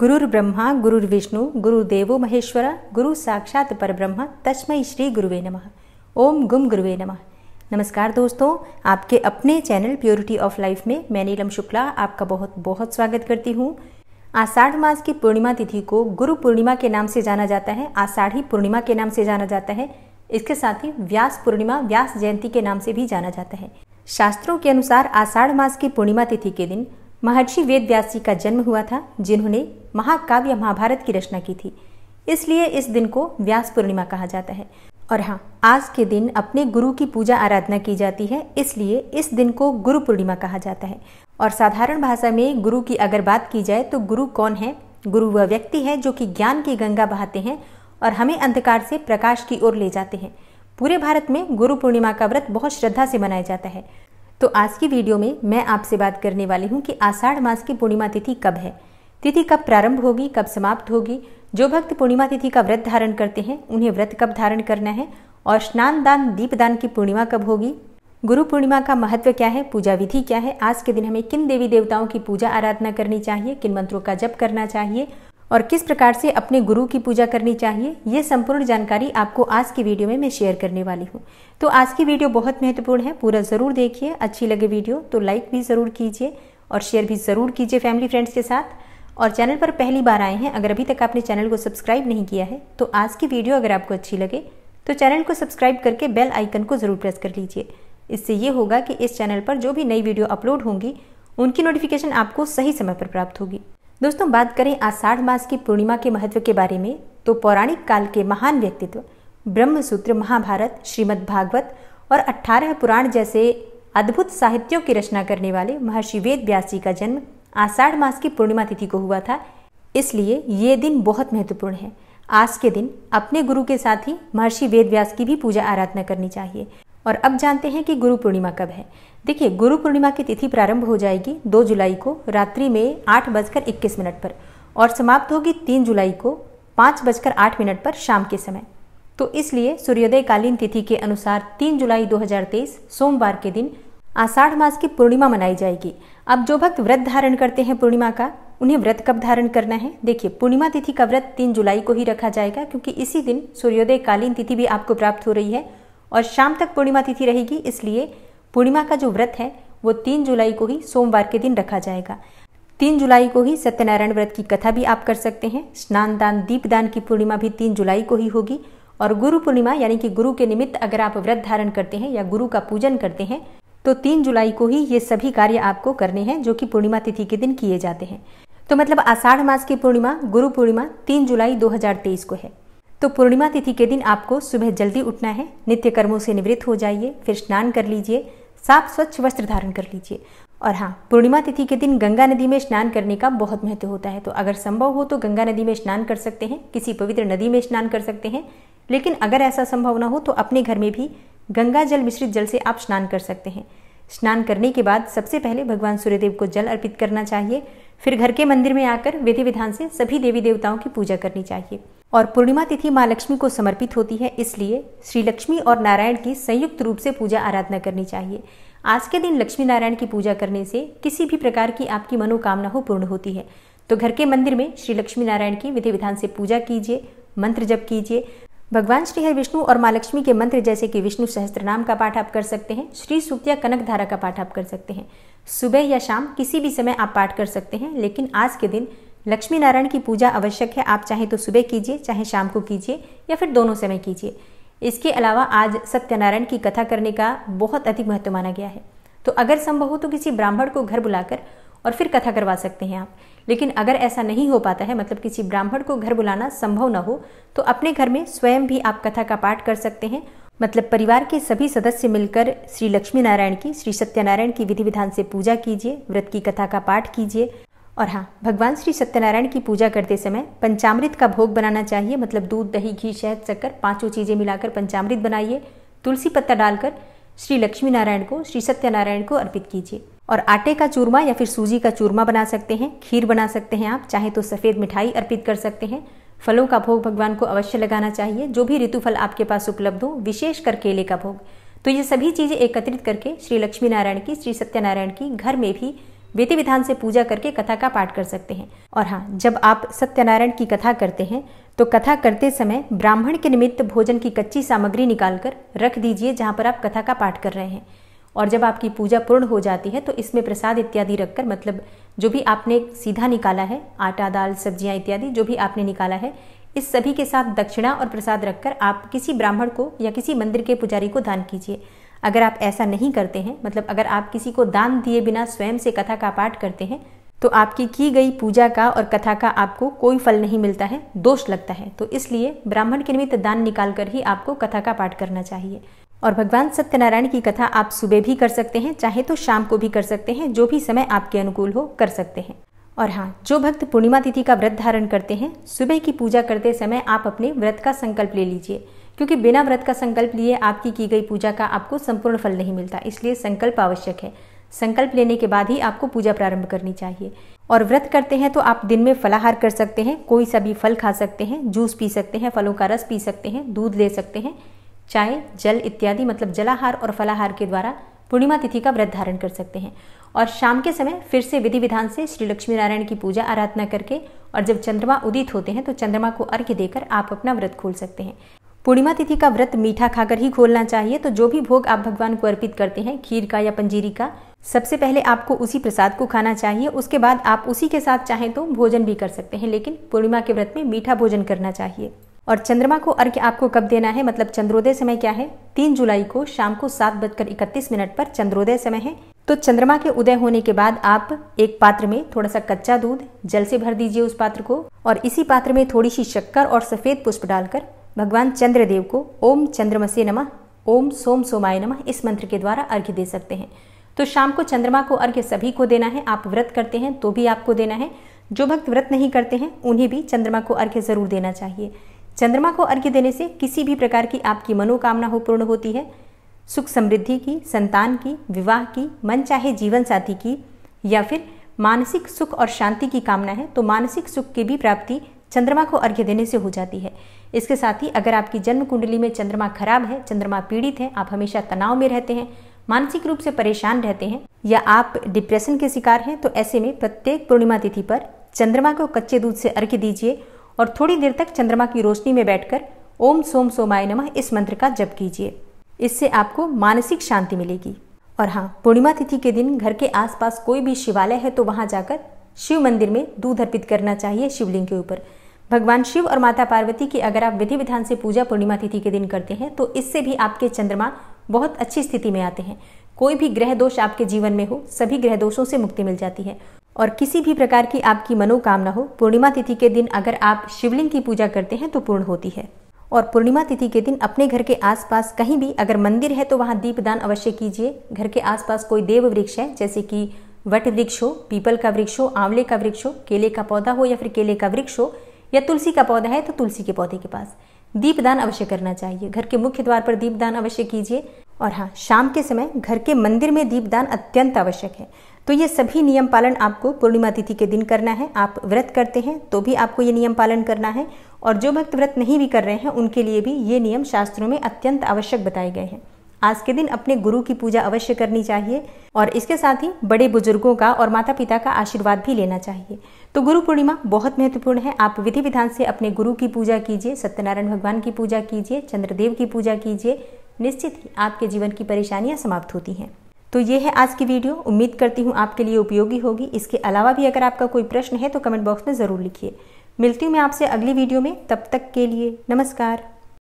गुरुर् ब्रह्मा गुरुर्विष्णु गुरुदेवो महेश्वर गुरु साक्षात परब्रह्म तस्मय श्री गुरुवे नमः ओम गुम गुरुवे नमः नमस्कार दोस्तों आपके अपने चैनल प्योरिटी ऑफ लाइफ में मैं नीलम शुक्ला आपका बहुत बहुत स्वागत करती हूँ आषाढ़ मास की पूर्णिमा तिथि को गुरु पूर्णिमा के नाम से जाना जाता है आषाढ़ी पूर्णिमा के नाम से जाना जाता है इसके साथ ही व्यास पूर्णिमा व्यास जयंती के नाम से भी जाना जाता है शास्त्रों के अनुसार आषाढ़ मास की पूर्णिमा तिथि के दिन महर्षि वेद जी का जन्म हुआ था जिन्होंने महाकाव्य महाभारत की रचना की थी इसलिए इस दिन को व्यास पूर्णिमा कहा जाता है और हाँ आज के दिन अपने गुरु की पूजा आराधना की जाती है इसलिए इस दिन को गुरु पूर्णिमा कहा जाता है और साधारण भाषा में गुरु की अगर बात की जाए तो गुरु कौन है गुरु वह व्यक्ति है जो कि ज्ञान की गंगा बहाते हैं और हमें अंधकार से प्रकाश की ओर ले जाते हैं पूरे भारत में गुरु पूर्णिमा का व्रत बहुत श्रद्धा से मनाया जाता है तो आज की वीडियो में मैं आपसे बात करने वाली हूँ कि आषाढ़ मास की पूर्णिमा तिथि कब है तिथि कब प्रारंभ होगी कब समाप्त होगी जो भक्त पूर्णिमा तिथि का व्रत धारण करते हैं उन्हें व्रत कब धारण करना है और स्नान दान दीपदान की पूर्णिमा कब होगी गुरु पूर्णिमा का महत्व क्या है पूजा विधि क्या है आज के दिन हमें किन देवी देवताओं की पूजा आराधना करनी चाहिए किन मंत्रों का जप करना चाहिए और किस प्रकार से अपने गुरु की पूजा करनी चाहिए ये संपूर्ण जानकारी आपको आज की वीडियो में मैं शेयर करने वाली हूँ तो आज की वीडियो बहुत महत्वपूर्ण है पूरा ज़रूर देखिए अच्छी लगे वीडियो तो लाइक भी ज़रूर कीजिए और शेयर भी ज़रूर कीजिए फैमिली फ्रेंड्स के साथ और चैनल पर पहली बार आए हैं अगर अभी तक आपने चैनल को सब्सक्राइब नहीं किया है तो आज की वीडियो अगर आपको अच्छी लगे तो चैनल को सब्सक्राइब करके बेल आइकन को ज़रूर प्रेस कर लीजिए इससे ये होगा कि इस चैनल पर जो भी नई वीडियो अपलोड होंगी उनकी नोटिफिकेशन आपको सही समय पर प्राप्त होगी दोस्तों बात करें आषाढ़ मास की पूर्णिमा के महत्व के बारे में तो पौराणिक काल के महान व्यक्तित्व ब्रह्मसूत्र महाभारत श्रीमद् भागवत और अठारह पुराण जैसे अद्भुत साहित्यों की रचना करने वाले महर्षि वेद व्यास जी का जन्म आषाढ़ मास की पूर्णिमा तिथि को हुआ था इसलिए ये दिन बहुत महत्वपूर्ण है आज के दिन अपने गुरु के साथ ही महर्षि वेद व्यास की भी पूजा आराधना करनी चाहिए और अब जानते हैं कि गुरु पूर्णिमा कब है देखिए गुरु पूर्णिमा की तिथि प्रारंभ हो जाएगी दो जुलाई को रात्रि में आठ बजकर इक्कीस मिनट पर और समाप्त होगी तीन जुलाई को पाँच बजकर आठ मिनट पर शाम के समय तो इसलिए सूर्योदयकालीन तिथि के अनुसार तीन जुलाई 2023 सोमवार के दिन आषाढ़ मास की पूर्णिमा मनाई जाएगी अब जो भक्त व्रत धारण करते हैं पूर्णिमा का उन्हें व्रत कब धारण करना है देखिए पूर्णिमा तिथि का व्रत तीन जुलाई को ही रखा जाएगा क्योंकि इसी दिन सूर्योदयकालीन तिथि भी आपको प्राप्त हो रही है और शाम तक पूर्णिमा तिथि रहेगी इसलिए पूर्णिमा का जो व्रत है वो तीन जुलाई को ही सोमवार के दिन रखा जाएगा तीन जुलाई को ही सत्यनारायण व्रत की कथा भी आप कर सकते हैं स्नान दान दीपदान की पूर्णिमा भी तीन जुलाई को ही होगी और गुरु पूर्णिमा यानी कि गुरु के निमित्त अगर आप व्रत धारण करते हैं या गुरु का पूजन करते हैं तो तीन जुलाई को ही ये सभी कार्य आपको करने हैं जो कि पूर्णिमा तिथि के दिन किए जाते हैं तो मतलब आषाढ़ मास की पूर्णिमा गुरु पूर्णिमा तीन जुलाई 2023 को है तो पूर्णिमा तिथि के दिन आपको सुबह जल्दी उठना है नित्य कर्मों से निवृत्त हो जाइए फिर स्नान कर लीजिए साफ स्वच्छ वस्त्र धारण कर लीजिए और हाँ पूर्णिमा तिथि के दिन गंगा नदी में स्नान करने का बहुत महत्व होता है तो अगर संभव हो तो गंगा नदी में स्नान कर सकते हैं किसी पवित्र नदी में स्नान कर सकते हैं लेकिन अगर ऐसा संभव ना हो तो अपने घर में भी गंगा जल मिश्रित जल से आप स्नान कर सकते हैं स्नान करने के बाद सबसे पहले भगवान सूर्यदेव को जल अर्पित करना चाहिए फिर घर के मंदिर में आकर विधि विधान से सभी देवी देवताओं की पूजा करनी चाहिए और पूर्णिमा तिथि माँ लक्ष्मी को समर्पित होती है इसलिए श्री लक्ष्मी और नारायण की संयुक्त रूप से पूजा आराधना करनी चाहिए आज के दिन लक्ष्मी नारायण की पूजा करने से किसी भी प्रकार की आपकी मनोकामना हो पूर्ण होती है तो घर के मंदिर में श्री लक्ष्मी नारायण की विधि विधान से पूजा कीजिए मंत्र जप कीजिए भगवान श्री हरि विष्णु और माँ लक्ष्मी के मंत्र जैसे कि विष्णु सहस्त्र नाम का पाठ आप कर सकते हैं श्री सूक्त या कनक धारा का पाठ आप कर सकते हैं सुबह या शाम किसी भी समय आप पाठ कर सकते हैं लेकिन आज के दिन लक्ष्मी नारायण की पूजा आवश्यक है आप चाहे तो सुबह कीजिए चाहे शाम को कीजिए या फिर दोनों समय कीजिए इसके अलावा आज सत्यनारायण की कथा करने का बहुत अधिक महत्व माना गया है तो अगर संभव हो तो किसी ब्राह्मण को घर बुलाकर और फिर कथा करवा सकते हैं आप लेकिन अगर ऐसा नहीं हो पाता है मतलब किसी ब्राह्मण को घर बुलाना संभव न हो तो अपने घर में स्वयं भी आप कथा का पाठ कर सकते हैं मतलब परिवार के सभी सदस्य मिलकर श्री लक्ष्मी नारायण की श्री सत्यनारायण की विधि विधान से पूजा कीजिए व्रत की कथा का पाठ कीजिए और हाँ भगवान श्री सत्यनारायण की पूजा करते समय पंचामृत का भोग बनाना चाहिए मतलब दूध दही घी शहद शक्कर पांचों चीज़ें मिलाकर पंचामृत बनाइए तुलसी पत्ता डालकर श्री लक्ष्मी नारायण को श्री सत्यनारायण को अर्पित कीजिए और आटे का चूरमा या फिर सूजी का चूरमा बना सकते हैं खीर बना सकते हैं आप चाहे तो सफ़ेद मिठाई अर्पित कर सकते हैं फलों का भोग भगवान को अवश्य लगाना चाहिए जो भी ऋतुफल आपके पास उपलब्ध हो विशेष कर केले का भोग तो ये सभी चीज़ें एकत्रित करके श्री लक्ष्मी नारायण की श्री सत्यनारायण की घर में भी विधि विधान से पूजा करके कथा का पाठ कर सकते हैं और हाँ जब आप सत्यनारायण की कथा करते हैं तो कथा करते समय ब्राह्मण के निमित्त भोजन की कच्ची सामग्री निकालकर रख दीजिए जहाँ पर आप कथा का पाठ कर रहे हैं और जब आपकी पूजा पूर्ण हो जाती है तो इसमें प्रसाद इत्यादि रखकर मतलब जो भी आपने सीधा निकाला है आटा दाल सब्जियां इत्यादि जो भी आपने निकाला है इस सभी के साथ दक्षिणा और प्रसाद रखकर आप किसी ब्राह्मण को या किसी मंदिर के पुजारी को दान कीजिए अगर आप ऐसा नहीं करते हैं मतलब अगर आप किसी को दान दिए बिना स्वयं से कथा का पाठ करते हैं तो आपकी की गई पूजा का और कथा का आपको कोई फल नहीं मिलता है दोष लगता है तो इसलिए ब्राह्मण के निमित्त दान निकाल कर ही आपको कथा का पाठ करना चाहिए और भगवान सत्यनारायण की कथा आप सुबह भी कर सकते हैं चाहे तो शाम को भी कर सकते हैं जो भी समय आपके अनुकूल हो कर सकते हैं और हाँ जो भक्त पूर्णिमा तिथि का व्रत धारण करते हैं सुबह की पूजा करते समय आप अपने व्रत का संकल्प ले लीजिए क्योंकि बिना व्रत का संकल्प लिए आपकी की गई पूजा का आपको संपूर्ण फल नहीं मिलता इसलिए संकल्प आवश्यक है संकल्प लेने के बाद ही आपको पूजा प्रारंभ करनी चाहिए और व्रत करते हैं तो आप दिन में फलाहार कर सकते हैं कोई सा भी फल खा सकते हैं जूस पी सकते हैं फलों का रस पी सकते हैं दूध ले सकते हैं चाय जल इत्यादि मतलब जलाहार और फलाहार के द्वारा पूर्णिमा तिथि का व्रत धारण कर सकते हैं और शाम के समय फिर से विधि विधान से श्री लक्ष्मी नारायण की पूजा आराधना करके और जब चंद्रमा उदित होते हैं तो चंद्रमा को अर्घ्य देकर आप अपना व्रत खोल सकते हैं पूर्णिमा तिथि का व्रत मीठा खाकर ही खोलना चाहिए तो जो भी भोग आप भगवान को अर्पित करते हैं खीर का या पंजीरी का सबसे पहले आपको उसी प्रसाद को खाना चाहिए उसके बाद आप उसी के साथ चाहें तो भोजन भी कर सकते हैं लेकिन पूर्णिमा के व्रत में मीठा भोजन करना चाहिए और चंद्रमा को अर्घ्य आपको कब देना है मतलब चंद्रोदय समय क्या है तीन जुलाई को शाम को सात बजकर इकतीस मिनट पर चंद्रोदय समय है तो चंद्रमा के उदय होने के बाद आप एक पात्र में थोड़ा सा कच्चा दूध जल से भर दीजिए उस पात्र को और इसी पात्र में थोड़ी सी शक्कर और सफेद पुष्प डालकर भगवान चंद्रदेव को ओम चंद्रमसे नमः ओम सोम सोमाय नमः इस मंत्र के द्वारा अर्घ्य दे सकते हैं तो शाम को चंद्रमा को अर्घ्य सभी को देना है आप व्रत करते हैं तो भी आपको देना है जो भक्त व्रत नहीं करते हैं उन्हें भी चंद्रमा को अर्घ्य जरूर देना चाहिए चंद्रमा को अर्घ्य देने से किसी भी प्रकार की आपकी मनोकामना हो पूर्ण होती है सुख समृद्धि की संतान की विवाह की मन चाहे जीवन साथी की या फिर मानसिक सुख और शांति की कामना है तो मानसिक सुख की भी प्राप्ति चंद्रमा को अर्घ्य देने से हो जाती है इसके साथ ही अगर आपकी जन्म कुंडली में चंद्रमा खराब है चंद्रमा पीड़ित है आप हमेशा तनाव में रहते हैं मानसिक रूप से परेशान रहते हैं या आप डिप्रेशन के शिकार हैं तो ऐसे में प्रत्येक पूर्णिमा तिथि पर चंद्रमा को कच्चे दूध से अर्घ्य दीजिए और थोड़ी देर तक चंद्रमा की रोशनी में बैठकर ओम सोम सोमाय नमः इस मंत्र का जप कीजिए इससे आपको मानसिक शांति मिलेगी और हाँ पूर्णिमा तिथि के दिन घर के आसपास कोई भी शिवालय है तो वहाँ जाकर शिव मंदिर में दूध अर्पित करना चाहिए शिवलिंग के ऊपर भगवान शिव और माता पार्वती की अगर आप विधि विधान से पूजा पूर्णिमा तिथि के दिन करते हैं तो इससे भी आपके चंद्रमा बहुत अच्छी स्थिति में आते हैं कोई भी ग्रह दोष आपके जीवन में हो सभी ग्रह दोषों से मुक्ति मिल जाती है और किसी भी प्रकार की आपकी मनोकामना हो पूर्णिमा तिथि के दिन अगर आप शिवलिंग की पूजा करते हैं तो पूर्ण होती है और पूर्णिमा तिथि के दिन अपने घर के आसपास कहीं भी अगर मंदिर है तो वहाँ दीपदान अवश्य कीजिए घर के आसपास कोई देव वृक्ष है जैसे कि वट वृक्ष हो पीपल का वृक्ष हो आंवले का वृक्ष हो केले का पौधा हो या फिर केले का वृक्ष हो या तुलसी का पौधा है तो तुलसी के पौधे के पास दीपदान अवश्य करना चाहिए घर के मुख्य द्वार पर दीपदान अवश्य कीजिए और हाँ शाम के समय घर के मंदिर में दीपदान अत्यंत आवश्यक है तो ये सभी नियम पालन आपको पूर्णिमा तिथि के दिन करना है आप व्रत करते हैं तो भी आपको ये नियम पालन करना है और जो भक्त व्रत नहीं भी कर रहे हैं उनके लिए भी ये नियम शास्त्रों में अत्यंत आवश्यक बताए गए हैं आज के दिन अपने गुरु की पूजा अवश्य करनी चाहिए और इसके साथ ही बड़े बुजुर्गों का और माता पिता का आशीर्वाद भी लेना चाहिए तो गुरु पूर्णिमा बहुत महत्वपूर्ण है आप विधि विधान से अपने गुरु की पूजा कीजिए सत्यनारायण भगवान की पूजा कीजिए चंद्रदेव की पूजा कीजिए निश्चित ही आपके जीवन की परेशानियाँ समाप्त होती हैं तो ये है आज की वीडियो उम्मीद करती हूँ आपके लिए उपयोगी होगी इसके अलावा भी अगर आपका कोई प्रश्न है तो कमेंट बॉक्स में ज़रूर लिखिए मिलती हूँ मैं आपसे अगली वीडियो में तब तक के लिए नमस्कार